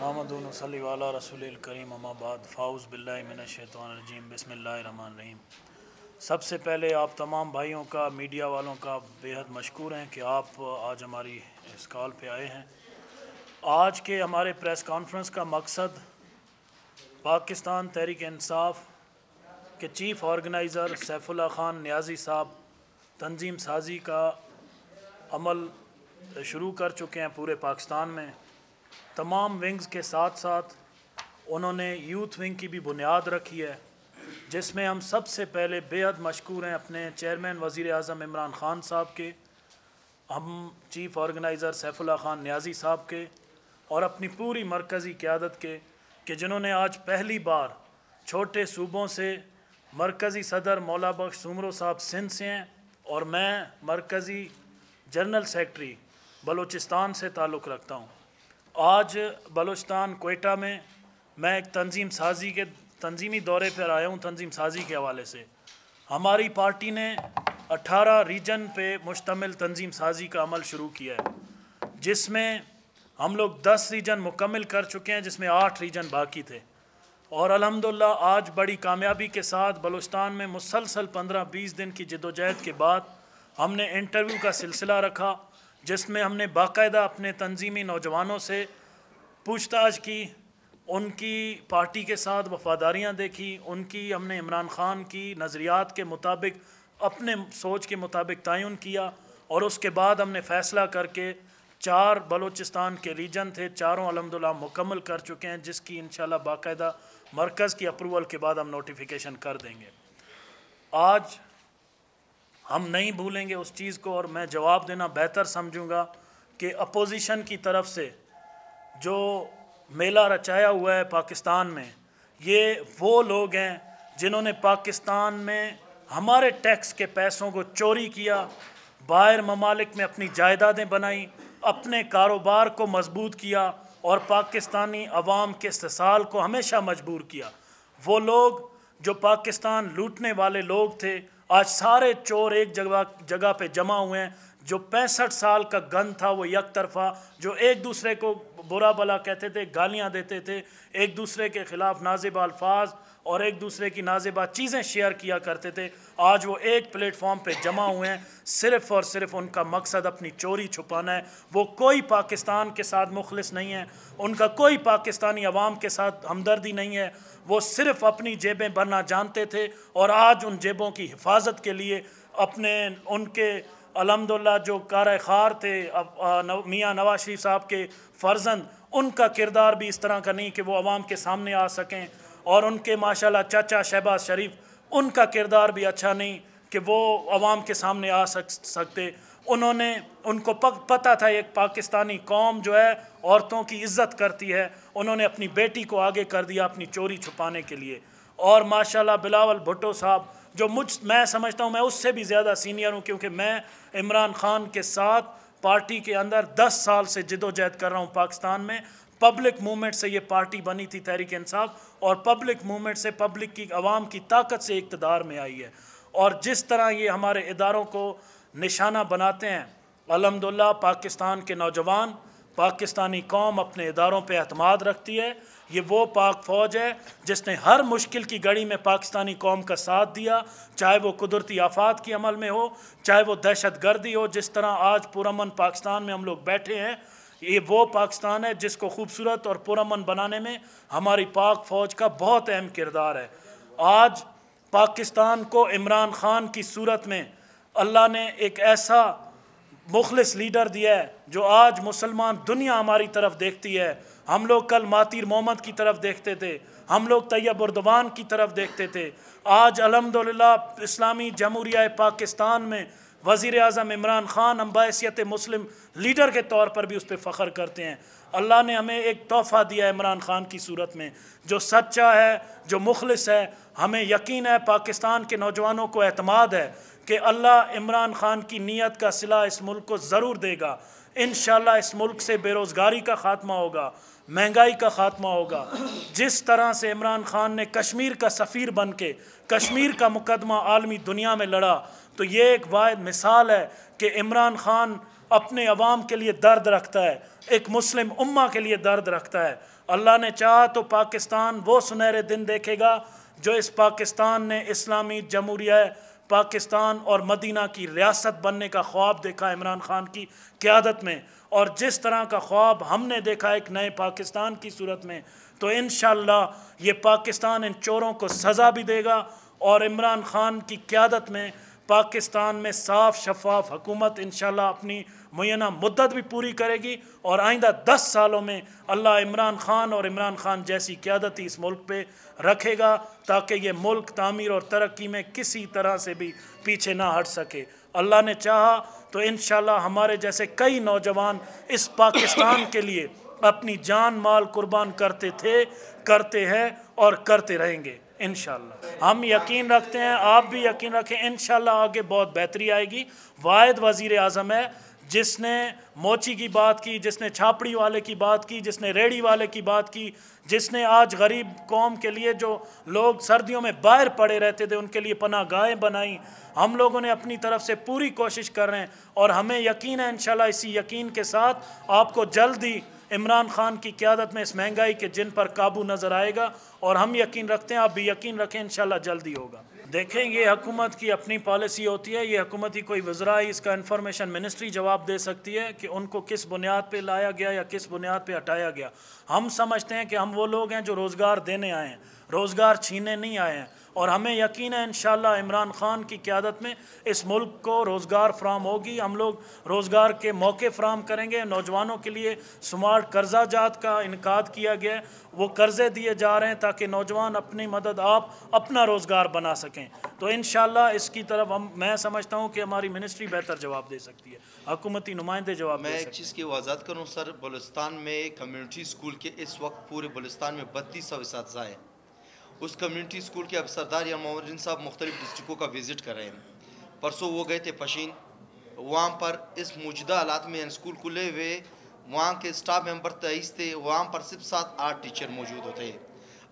मामदूनसली वाला रसूल करीम अमाबाद फ़ाउज़ बिल्लाशैतरजीम बसमीम सबसे पहले आप तमाम भाइयों का मीडिया वालों का बेहद मशहूर हैं कि आप आज हमारी इस कॉल पर आए हैं आज के हमारे प्रेस कॉन्फ्रेंस का मकसद पाकिस्तान तहरीक इंसाफ के चीफ़ ऑर्गेनाइज़र सैफुल्ला ख़ान न्याजी साहब तंजीम साजी का अमल शुरू कर चुके हैं पूरे पाकिस्तान में तमाम विंग्स के साथ साथ उन्होंने यूथ विंग की भी बुनियाद रखी है जिसमें हम सबसे पहले बेहद मशहूर हैं अपने चेयरमैन वज़ी अजम इमरान ख़ान साहब के हम चीफ़ ऑर्गेनाइज़र सैफुल्ला ख़ान न्याजी साहब के और अपनी पूरी मरकज़ी क़्यादत के कि जिन्होंने आज पहली बार छोटे सूबों से मरकज़ी सदर मौला बख्श सुमरों साहब सिंध से हैं और मैं मरकज़ी जनरल सेक्रटरी बलूचिस्तान से ताल्लुक़ रखता हूँ आज बलूचस्तान कोयटा में मैं एक तंजीम साजी के तंजीमी दौरे पर आया हूँ तंजीम साजी के हवाले से हमारी पार्टी ने 18 रीजन पे मुश्तमिल तंजीम साजी का अमल शुरू किया है जिसमें हम लोग 10 रीजन मुकम्मल कर चुके हैं जिसमें 8 रीजन बाकी थे और अल्हम्दुलिल्लाह आज बड़ी कामयाबी के साथ बलोचस्तान में मुसलसल 15-20 दिन की जदोजहद के बाद हमने इंटरव्यू का सिलसिला रखा जिसमें हमने बाकायदा अपने तंजीमी नौजवानों से पूछताछ की उनकी पार्टी के साथ वफादारियाँ देखी उनकी हमने इमरान ख़ान की नज़रियात के मुताबिक अपने सोच के मुताबिक तयन किया और उसके बाद हमने फ़ैसला करके चार बलूचिस्तान के रीजन थे चारों अलहमदिल्ला मुकम्मल कर चुके हैं जिसकी इन बाकायदा मरकज़ की अप्रूवल के बाद हम नोटिफिकेशन कर देंगे आज हम नहीं भूलेंगे उस चीज़ को और मैं जवाब देना बेहतर समझूंगा कि अपोजिशन की तरफ से जो मेला रचाया हुआ है पाकिस्तान में ये वो लोग हैं जिन्होंने पाकिस्तान में हमारे टैक्स के पैसों को चोरी किया बाहर ममालिक में अपनी जायदादें बनाई अपने कारोबार को मजबूत किया और पाकिस्तानी अवाम के ससाल को हमेशा मजबूर किया वो लोग जो पाकिस्तान लूटने वाले लोग थे आज सारे चोर एक जगह जगह पे जमा हुए हैं जो पैंसठ साल का गन था वो यक तरफा जो एक दूसरे को बुरा भला कहते थे गालियाँ देते थे एक दूसरे के ख़िलाफ़ नाजिब अल्फाज और एक दूसरे की नाजेबा चीज़ें शेयर किया करते थे आज वो एक प्लेटफॉर्म पे जमा हुए हैं सिर्फ़ और सिर्फ उनका मकसद अपनी चोरी छुपाना है वो कोई पाकिस्तान के साथ मुखलिस नहीं है उनका कोई पाकिस्तानी अवाम के साथ हमदर्दी नहीं है वो सिर्फ़ अपनी जेबें भरना जानते थे और आज उन जेबों की हिफाजत के लिए अपने उनके अलहमदिल्ला जो कार खार थे मियाँ नवाज शरीफ साहब के फ़र्जंद उनका किरदार भी इस तरह का नहीं कि वो आवाम के सामने आ सकें और उनके माशाल्लाह चाचा शहबाज शरीफ उनका किरदार भी अच्छा नहीं कि वो आवाम के सामने आ सक सकते उन्होंने उनको पक, पता था एक पाकिस्तानी कौम जो है औरतों की इज्जत करती है उन्होंने अपनी बेटी को आगे कर दिया अपनी चोरी छुपाने के लिए और माशाला बिलावल भुट्टो साहब जो मुझ मैं समझता हूँ मैं उससे भी ज़्यादा सीनियर हूँ क्योंकि मैं इमरान खान के साथ पार्टी के अंदर 10 साल से जिदोजहद कर रहा हूँ पाकिस्तान में पब्लिक मूवमेंट से ये पार्टी बनी थी तहरीक इंसाफ और पब्लिक मूवमेंट से पब्लिक की आवाम की ताकत से इकतदार में आई है और जिस तरह ये हमारे इदारों को निशाना बनाते हैं अलहमदिल्ला पाकिस्तान के नौजवान पाकिस्तानी कौम अपने इदारों पर अतमाद रखती है ये वो पाक फ़ौज है जिसने हर मुश्किल की घड़ी में पाकिस्तानी कौम का साथ दिया चाहे वो कुदरती आफात के अमल में हो चाहे वो दहशत गर्दी हो जिस तरह आज पुरमन पाकिस्तान में हम लोग बैठे हैं ये वो पाकिस्तान है जिसको खूबसूरत और पुरमन बनाने में हमारी पाक फ़ौज का बहुत अहम किरदार है आज पाकिस्तान को इमरान ख़ान की सूरत में अल्लाह ने एक ऐसा मुखलस लीडर दिया है जो आज मुसलमान दुनिया हमारी तरफ देखती है हम लोग कल मातिर मोहम्मद की तरफ देखते थे हम लोग तैयब उर्दवान की तरफ देखते थे आज अलहमदिल्ला इस्लामी जमहूरिया पाकिस्तान में वज़ी अजम इमरान ख़ान हम बासीत मुस्लिम लीडर के तौर पर भी उस पर फ़ख्र करते हैं अल्लाह ने हमें एक तोहफ़ा दिया है इमरान ख़ान की सूरत में जो सच्चा है जो मुखलस है हमें यकीन है पाकिस्तान के नौजवानों को अतमाद है कि अल्लाह इमरान ख़ान की नीयत का सिला इस मुल्क को ज़रूर देगा इन इस मुल्क से बेरोज़गारी का ख़ात्मा होगा महंगाई का ख़ात्मा होगा जिस तरह से इमरान ख़ान ने कश्मीर का सफ़ीर बन के कश्मीर का मुकदमा आलमी दुनिया में लड़ा तो ये एक वाद मिसाल है कि इमरान खान अपने अवाम के लिए दर्द रखता है एक मुस्लिम उम्मा के लिए दर्द रखता है अल्लाह ने चाहा तो पाकिस्तान वो सुनहरे दिन देखेगा जो इस पाकिस्तान ने इस्लामी जमहूरिया पाकिस्तान और मदीना की रियासत बनने का ख्वाब देखा इमरान खान की क्यादत में और जिस तरह का ख्वाब हमने देखा एक नए पाकिस्तान की सूरत में तो इन ये पाकिस्तान इन चोरों को सज़ा भी देगा और इमरान खान की क्यादत में पाकिस्तान में साफ शफाफ हुकूमत इन अपनी मुना मुद्दत भी पूरी करेगी और आइंदा दस सालों में अल्लाह इमरान ख़ान और इमरान ख़ान जैसी क्यादत ही इस मुल्क पर रखेगा ताकि ये मुल्क तमीर और तरक्की में किसी तरह से भी पीछे ना हट सके अल्लाह ने चाहा तो इन हमारे जैसे कई नौजवान इस पाकिस्तान के लिए अपनी जान माल कुर्बान करते थे करते हैं और करते रहेंगे इन हम यकीन रखते हैं आप भी यकीन रखें इन आगे बहुत बेहतरी आएगी वाद वज़ी अजम है जिसने मोची की बात की जिसने छापड़ी वाले की बात की जिसने रेड़ी वाले की बात की जिसने आज गरीब कौम के लिए जो लोग सर्दियों में बाहर पड़े रहते थे उनके लिए पना गाहें बनाई हम लोगों ने अपनी तरफ से पूरी कोशिश कर रहे हैं और हमें यकीन है इन इसी यकीन के साथ आपको जल्द ही इमरान खान की क्यादत में इस महंगाई के जिन पर काबू नज़र आएगा और हम यकीन रखते हैं आप भी यकीन रखें इन जल्दी होगा देखें ये हकूमत की अपनी पॉलिसी होती है ये हकूमत की कोई वजरा इसका इन्फॉर्मेशन मिनिस्ट्री जवाब दे सकती है कि उनको किस बुनियाद पर लाया गया या किस बुनियाद पर हटाया गया हम समझते हैं कि हम वो लोग हैं जो रोज़गार देने आए हैं रोज़गार छीने नहीं आए हैं और हमें यकीन है इन इमरान ख़ान की क्यादत में इस मुल्क को रोज़गार फ्राहम होगी हम लोग रोज़गार के मौके फ्राहम करेंगे नौजवानों के लिए स्मार्ट कर्जा जात का इनका किया गया है वो कर्ज़े दिए जा रहे हैं ताकि नौजवान अपनी मदद आप अपना रोज़गार बना सकें तो इन इसकी तरफ हम मैं समझता हूँ कि हमारी मिनिस्ट्री बेहतर जवाब दे सकती है हकूमती नुमाइंदे जवाब मैं एक चीज़ की वजात करूँ सर बलुस्तान में कम्यूनिटी स्कूल के इस वक्त पूरे बलुस्तान में बत्तीस सौ इस उस कम्युनिटी स्कूल के अब सरदार या मोहरिन साहब मुख्तलिफ डिस्ट्रिकों का विज़िट कर रहे हैं परसों वो गए थे पशीन वहाँ पर इस मौजूदा हालात में स्कूल खुले हुए वहाँ के स्टाफ मेंबर तेईस थे वहाँ पर सिर्फ सात आठ टीचर मौजूद होते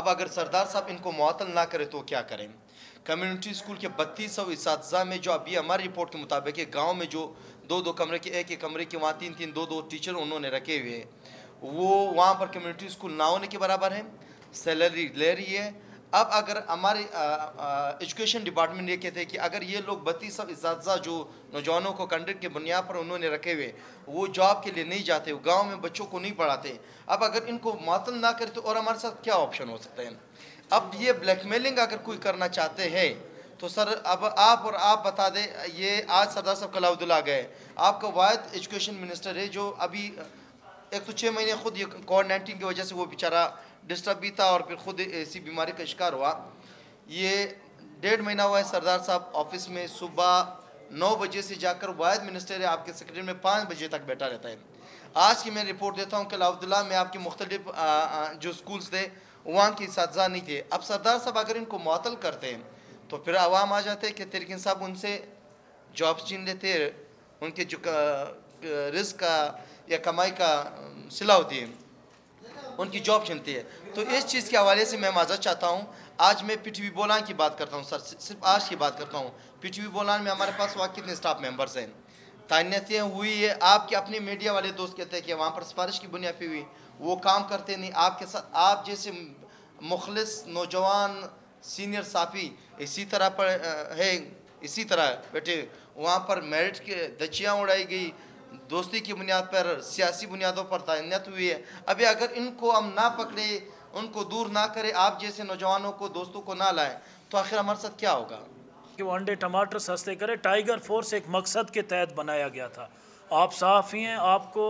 अब अगर सरदार साहब इनको मुतल ना करें तो क्या करें कम्युनिटी स्कूल के बत्तीस सौ इस में जो अभी हमारी रिपोर्ट के मुताबिक है गाँव में जो दो दो कमरे के एक एक कमरे के वहाँ तीन तीन दो दो टीचर उन्होंने रखे हुए हैं वो वहाँ पर कम्युनिटी स्कूल ना होने के बराबर है सैलरी ले रही है अब अगर हमारे एजुकेशन डिपार्टमेंट ये कहते हैं कि अगर ये लोग बत्तीस इस जो नौजवानों को कंडक्ट के बुनियाद पर उन्होंने रखे हुए वो जॉब के लिए नहीं जाते गांव में बच्चों को नहीं पढ़ाते अब अगर इनको मातल ना करें तो और हमारे साथ क्या ऑप्शन हो सकते हैं अब ये ब्लैकमेलिंग अगर कोई करना चाहते हैं तो सर अब आप और आप बता दें ये आज सरदार साहब कलाउद्दुल्ला गए आपका वायद एजुकेशन मिनिस्टर है जो अभी एक तो छः महीने खुद ये कोविड नाइन्टीन की वजह से वो बेचारा डिस्टर्ब भी था और फिर खुद ऐसी बीमारी का शिकार हुआ ये डेढ़ महीना हुआ है सरदार साहब ऑफिस में सुबह नौ बजे से जाकर वायद मिनिस्टर आपके सेक्रेटरी में पाँच बजे तक बैठा रहता है आज की मैं रिपोर्ट देता हूँ कि लाउदुल्ला में आपके मुख्तलिफ जो स्कूल्स थे वहाँ के इस नहीं थे अब सरदार साहब अगर इनको मअतल करते हैं तो फिर आवाम आ जाते हैं कि तिरकिन साहब उनसे जॉब्स छीन लेते उनके जो रिस्क का या कमाई का सिला होती है उनकी जॉब छिनती है तो इस चीज़ के हवाले से मैं माजा चाहता हूँ आज मैं पीटीवी बोलान की बात करता हूँ सर सिर्फ आज की बात करता हूँ पीटीवी बोलान में हमारे पास वहाँ कितने स्टाफ मेम्बर्स हैं तैनातियाँ हुई है आपके अपने मीडिया वाले दोस्त कहते हैं कि वहाँ पर सिफारिश की बुनियाद पर हुई वो काम करते नहीं आपके साथ आप जैसे मुखलस नौजवान सीनियर साफ़ी इसी तरह पर है इसी तरह बैठे वहाँ पर मेरिट के दचियाँ उड़ाई गई दोस्ती की बुनियाद पर सियासी बुनियादों पर तैनात हुई है अभी अगर इनको हम ना पकड़े उनको दूर ना करें आप जैसे नौजवानों को दोस्तों को ना लाएं तो आखिर हमारे साथ क्या होगा कि वो अंडे टमाटर सस्ते करें टाइगर फोर्स एक मकसद के तहत बनाया गया था आप साफ़ ही हैं आपको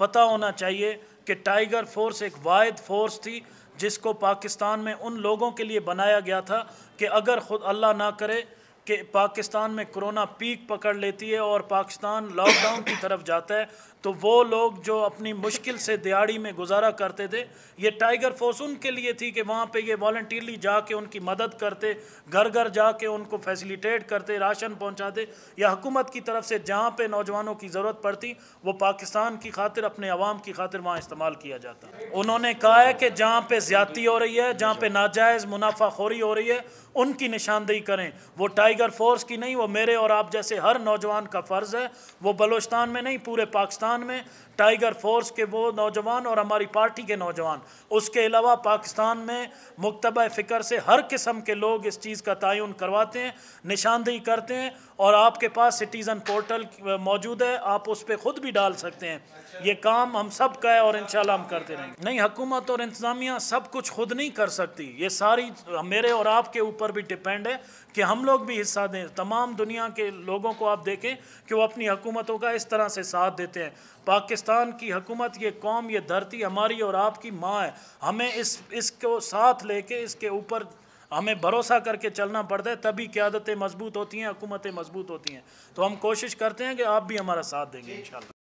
पता होना चाहिए कि टाइगर फोर्स एक वाद फोर्स थी जिसको पाकिस्तान में उन लोगों के लिए बनाया गया था कि अगर ख़ुद अल्लाह ना करे कि पाकिस्तान में कोरोना पीक पकड़ लेती है और पाकिस्तान लॉकडाउन की तरफ जाता है तो वो लोग जो अपनी मुश्किल से दिहाड़ी में गुजारा करते थे ये टाइगर फोर्स उनके लिए थी कि वहाँ पे ये वॉल्टियरली जाके उनकी मदद करते घर घर जाके उनको फैसिलिटेट करते राशन पहुँचाते या हुकूमत की तरफ से जहाँ पे नौजवानों की ज़रूरत पड़ती वो पाकिस्तान की खातिर अपने आवाम की खातिर वहाँ इस्तेमाल किया जाता उन्होंने कहा है कि जहाँ पर ज़्यादी हो रही है जहाँ पर नाजायज़ मुनाफाखोरी हो रही है उनकी निशानदेही करें वो टाइगर फोर्स की नहीं वो मेरे और आप जैसे हर नौजवान का फ़र्ज़ है वो बलोचस्तान में नहीं पूरे पाकिस्तान में टाइगर फोर्स के वो नौजवान और हमारी पार्टी के नौजवान उसके अलावा पाकिस्तान में मकतब फ़िक्र से हर किस्म के लोग इस चीज़ का तयन करवाते हैं निशानदेही करते हैं और आपके पास सिटीज़न पोर्टल मौजूद है आप उस पर ख़ुद भी डाल सकते हैं ये काम हम सब का है और इन हम करते रहेंगे नहीं हुकूमत और इंतज़ामिया सब कुछ खुद नहीं कर सकती ये सारी मेरे और आपके ऊपर भी डिपेंड है कि हम लोग भी हिस्सा दें तमाम दुनिया के लोगों को आप देखें कि वो अपनी हुकूमतों का इस तरह से साथ देते हैं पाकिस्तान पाकिस्तान की हकूमत ये कौम ये धरती हमारी और आपकी माँ है हमें इस इसको साथ लेके इसके ऊपर हमें भरोसा करके चलना पड़ता है तभी क्यादतें मजबूत होती हैं हकूमतें मजबूत होती हैं तो हम कोशिश करते हैं कि आप भी हमारा साथ देंगे इन